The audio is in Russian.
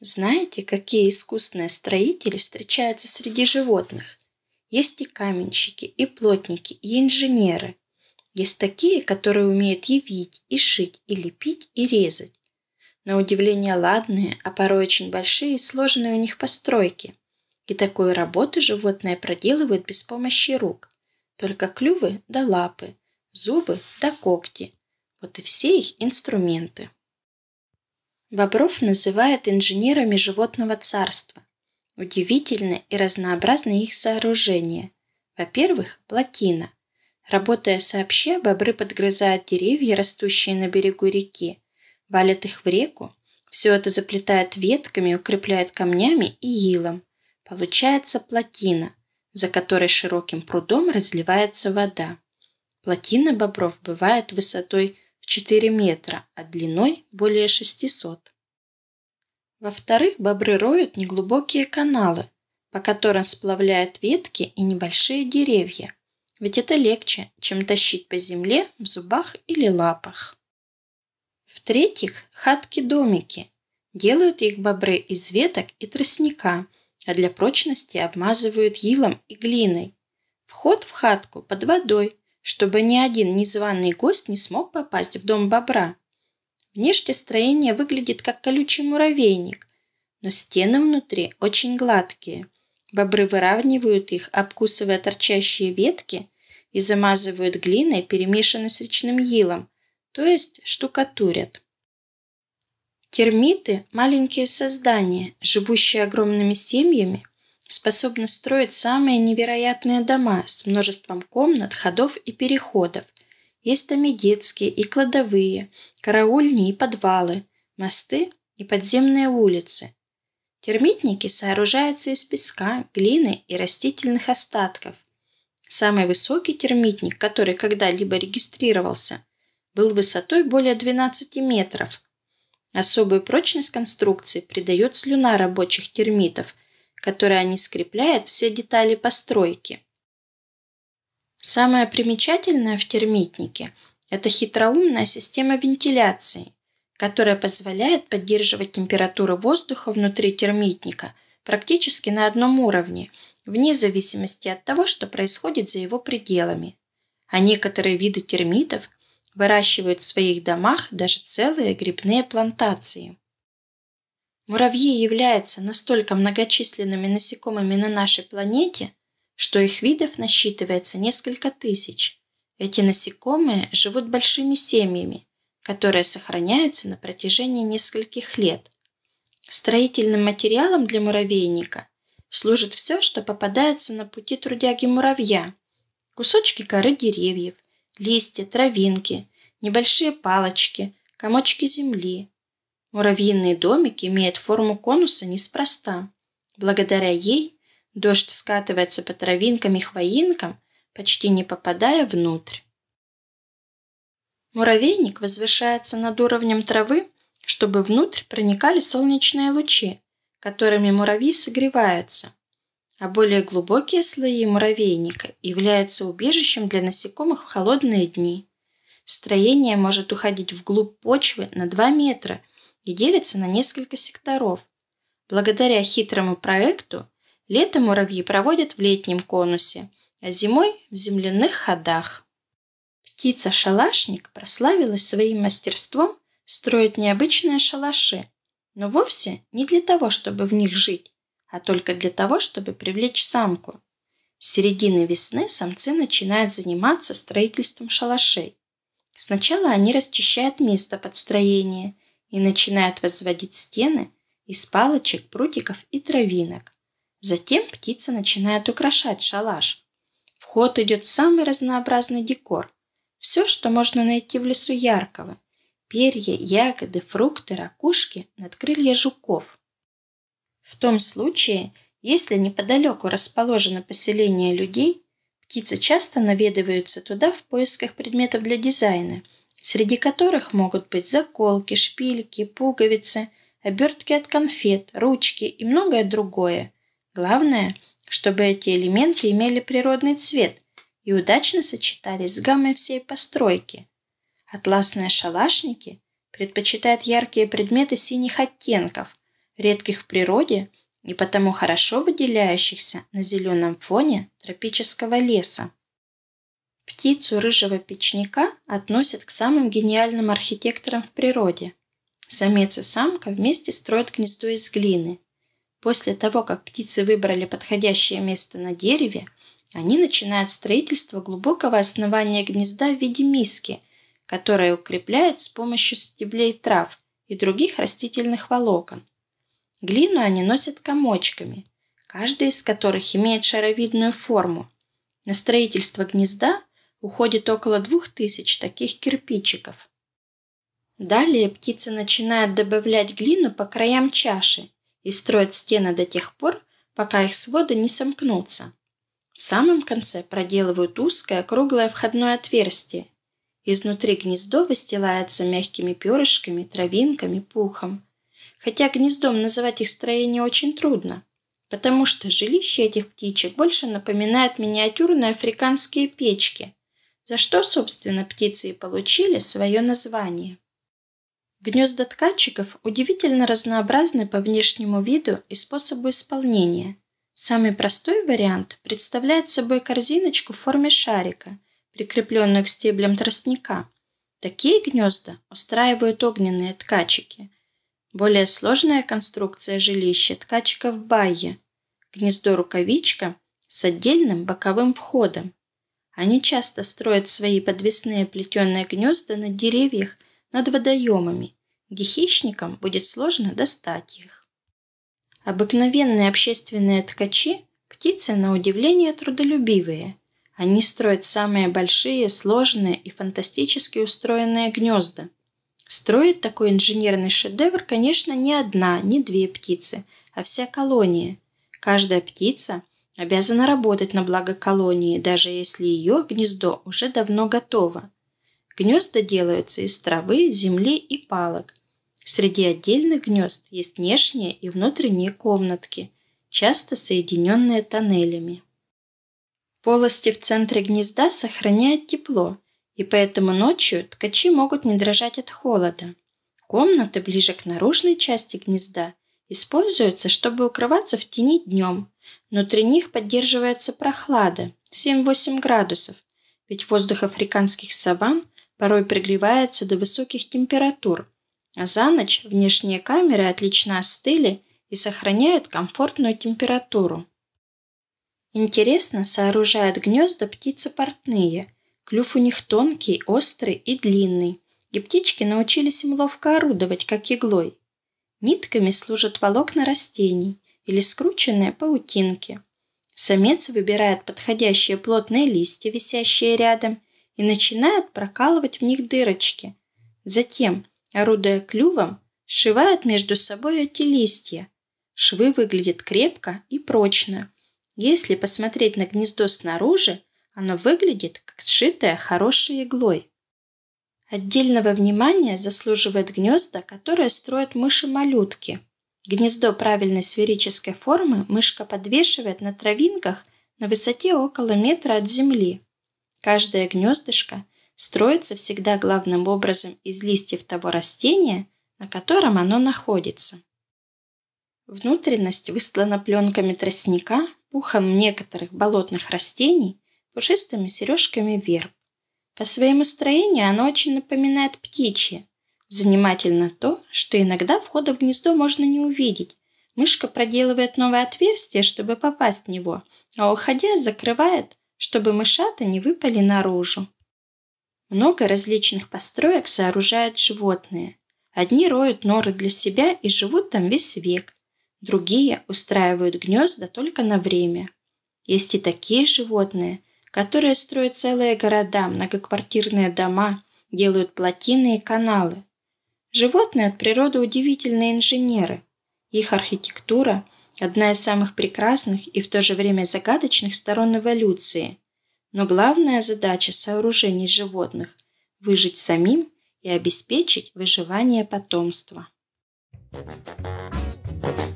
Знаете, какие искусственные строители встречаются среди животных? Есть и каменщики, и плотники, и инженеры. Есть такие, которые умеют и вить, и шить, и лепить, и резать. На удивление ладные, а порой очень большие и сложные у них постройки – и такую работу животное проделывает без помощи рук. Только клювы да лапы, зубы да когти. Вот и все их инструменты. Бобров называют инженерами животного царства. Удивительны и разнообразны их сооружения. Во-первых, плотина. Работая сообща, бобры подгрызают деревья, растущие на берегу реки, валят их в реку. Все это заплетает ветками, укрепляет камнями и илом. Получается плотина, за которой широким прудом разливается вода. Плотина бобров бывает высотой в 4 метра, а длиной более 600. Во-вторых, бобры роют неглубокие каналы, по которым сплавляют ветки и небольшие деревья, ведь это легче, чем тащить по земле в зубах или лапах. В-третьих, хатки-домики. Делают их бобры из веток и тростника – а для прочности обмазывают илом и глиной. Вход в хатку под водой, чтобы ни один незваный гость не смог попасть в дом бобра. Внешнее строение выглядит как колючий муравейник, но стены внутри очень гладкие. Бобры выравнивают их, обкусывая торчащие ветки и замазывают глиной, перемешанной с речным елом, то есть штукатурят. Кермиты – маленькие создания, живущие огромными семьями, способны строить самые невероятные дома с множеством комнат, ходов и переходов. Есть там и детские, и кладовые, караульни и подвалы, мосты и подземные улицы. Термитники сооружаются из песка, глины и растительных остатков. Самый высокий термитник, который когда-либо регистрировался, был высотой более 12 метров – Особую прочность конструкции придает слюна рабочих термитов, которой они скрепляют все детали постройки. Самое примечательное в термитнике – это хитроумная система вентиляции, которая позволяет поддерживать температуру воздуха внутри термитника практически на одном уровне, вне зависимости от того, что происходит за его пределами. А некоторые виды термитов – выращивают в своих домах даже целые грибные плантации. Муравьи являются настолько многочисленными насекомыми на нашей планете, что их видов насчитывается несколько тысяч. Эти насекомые живут большими семьями, которые сохраняются на протяжении нескольких лет. Строительным материалом для муравейника служит все, что попадается на пути трудяги муравья. Кусочки коры деревьев, листья, травинки, небольшие палочки, комочки земли. Муравьиный домик имеет форму конуса неспроста. Благодаря ей дождь скатывается по травинкам и хвоинкам, почти не попадая внутрь. Муравейник возвышается над уровнем травы, чтобы внутрь проникали солнечные лучи, которыми муравьи согреваются а более глубокие слои муравейника являются убежищем для насекомых в холодные дни. Строение может уходить вглубь почвы на 2 метра и делится на несколько секторов. Благодаря хитрому проекту лето муравьи проводят в летнем конусе, а зимой в земляных ходах. Птица-шалашник прославилась своим мастерством строить необычные шалаши, но вовсе не для того, чтобы в них жить, а только для того, чтобы привлечь самку. С середины весны самцы начинают заниматься строительством шалашей. Сначала они расчищают место под строение и начинают возводить стены из палочек, прутиков и травинок. Затем птица начинает украшать шалаш. В ход идет самый разнообразный декор. Все, что можно найти в лесу яркого. Перья, ягоды, фрукты, ракушки, надкрылья жуков – в том случае, если неподалеку расположено поселение людей, птицы часто наведываются туда в поисках предметов для дизайна, среди которых могут быть заколки, шпильки, пуговицы, обертки от конфет, ручки и многое другое. Главное, чтобы эти элементы имели природный цвет и удачно сочетались с гаммой всей постройки. Атласные шалашники предпочитают яркие предметы синих оттенков – редких в природе и потому хорошо выделяющихся на зеленом фоне тропического леса. Птицу рыжего печника относят к самым гениальным архитекторам в природе. Самец и самка вместе строят гнездо из глины. После того, как птицы выбрали подходящее место на дереве, они начинают строительство глубокого основания гнезда в виде миски, которое укрепляют с помощью стеблей трав и других растительных волокон. Глину они носят комочками, каждый из которых имеет шаровидную форму. На строительство гнезда уходит около двух тысяч таких кирпичиков. Далее птица начинает добавлять глину по краям чаши и строит стены до тех пор, пока их своды не сомкнутся. В самом конце проделывают узкое круглое входное отверстие. Изнутри гнездо выстилается мягкими перышками, травинками, пухом – хотя гнездом называть их строение очень трудно, потому что жилище этих птичек больше напоминает миниатюрные африканские печки, за что, собственно, птицы и получили свое название. Гнезда ткачиков удивительно разнообразны по внешнему виду и способу исполнения. Самый простой вариант представляет собой корзиночку в форме шарика, прикрепленную к стеблям тростника. Такие гнезда устраивают огненные ткачики – более сложная конструкция жилища ткачика в байе. Гнездо-рукавичка с отдельным боковым входом. Они часто строят свои подвесные плетеные гнезда на деревьях над водоемами, где хищникам будет сложно достать их. Обыкновенные общественные ткачи – птицы на удивление трудолюбивые. Они строят самые большие, сложные и фантастически устроенные гнезда – Строит такой инженерный шедевр, конечно, не одна, не две птицы, а вся колония. Каждая птица обязана работать на благо колонии, даже если ее гнездо уже давно готово. Гнезда делаются из травы, земли и палок. Среди отдельных гнезд есть внешние и внутренние комнатки, часто соединенные тоннелями. Полости в центре гнезда сохраняют тепло, и поэтому ночью ткачи могут не дрожать от холода. Комнаты ближе к наружной части гнезда используются, чтобы укрываться в тени днем. Внутри них поддерживается прохлада 7-8 градусов, ведь воздух африканских саван порой пригревается до высоких температур, а за ночь внешние камеры отлично остыли и сохраняют комфортную температуру. Интересно сооружают гнезда птицы портные – Клюв у них тонкий, острый и длинный, и птички научились им ловко орудовать, как иглой. Нитками служат волокна растений или скрученные паутинки. Самец выбирает подходящие плотные листья, висящие рядом, и начинает прокалывать в них дырочки. Затем, орудуя клювом, сшивает между собой эти листья. Швы выглядят крепко и прочно. Если посмотреть на гнездо снаружи, оно выглядит, как сшитое хорошей иглой. Отдельного внимания заслуживает гнезда, которые строят мыши-малютки. Гнездо правильной сферической формы мышка подвешивает на травинках на высоте около метра от земли. Каждое гнездышко строится всегда главным образом из листьев того растения, на котором оно находится. Внутренность выстлана пленками тростника, пухом некоторых болотных растений пушистыми сережками верб. По своему строению оно очень напоминает птичье. Занимательно то, что иногда входа в гнездо можно не увидеть. Мышка проделывает новое отверстие, чтобы попасть в него, а уходя закрывает, чтобы мышата не выпали наружу. Много различных построек сооружают животные. Одни роют норы для себя и живут там весь век. Другие устраивают гнезда только на время. Есть и такие животные – которые строят целые города, многоквартирные дома, делают плотины и каналы. Животные от природы удивительные инженеры. Их архитектура – одна из самых прекрасных и в то же время загадочных сторон эволюции. Но главная задача сооружений животных – выжить самим и обеспечить выживание потомства. Thank you.